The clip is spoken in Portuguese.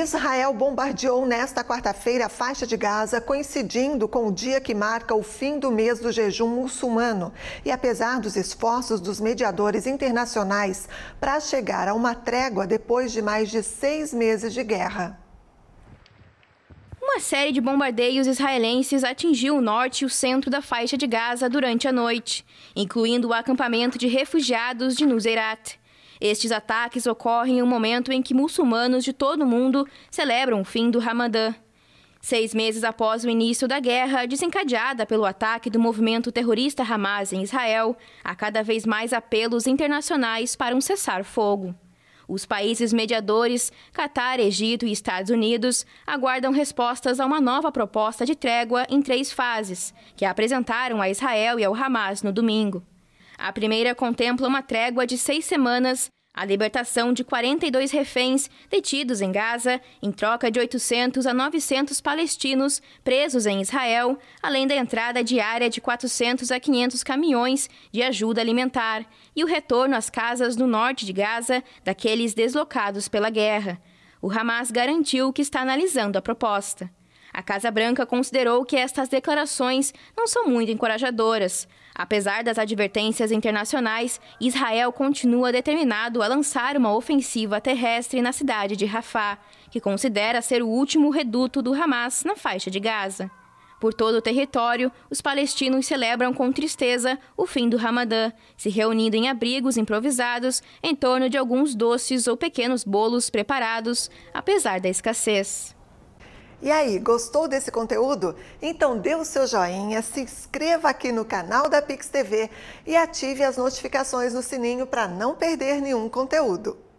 Israel bombardeou nesta quarta-feira a faixa de Gaza, coincidindo com o dia que marca o fim do mês do jejum muçulmano. E apesar dos esforços dos mediadores internacionais para chegar a uma trégua depois de mais de seis meses de guerra. Uma série de bombardeios israelenses atingiu o norte e o centro da faixa de Gaza durante a noite, incluindo o acampamento de refugiados de Nuseirat. Estes ataques ocorrem em um momento em que muçulmanos de todo o mundo celebram o fim do Ramadã. Seis meses após o início da guerra, desencadeada pelo ataque do movimento terrorista Hamas em Israel, há cada vez mais apelos internacionais para um cessar-fogo. Os países mediadores, Catar, Egito e Estados Unidos, aguardam respostas a uma nova proposta de trégua em três fases, que apresentaram a Israel e ao Hamas no domingo. A primeira contempla uma trégua de seis semanas, a libertação de 42 reféns detidos em Gaza, em troca de 800 a 900 palestinos presos em Israel, além da entrada diária de 400 a 500 caminhões de ajuda alimentar e o retorno às casas no norte de Gaza daqueles deslocados pela guerra. O Hamas garantiu que está analisando a proposta. A Casa Branca considerou que estas declarações não são muito encorajadoras, Apesar das advertências internacionais, Israel continua determinado a lançar uma ofensiva terrestre na cidade de Rafah, que considera ser o último reduto do Hamas na faixa de Gaza. Por todo o território, os palestinos celebram com tristeza o fim do Ramadã, se reunindo em abrigos improvisados em torno de alguns doces ou pequenos bolos preparados, apesar da escassez. E aí, gostou desse conteúdo? Então dê o seu joinha, se inscreva aqui no canal da Pix TV e ative as notificações no sininho para não perder nenhum conteúdo.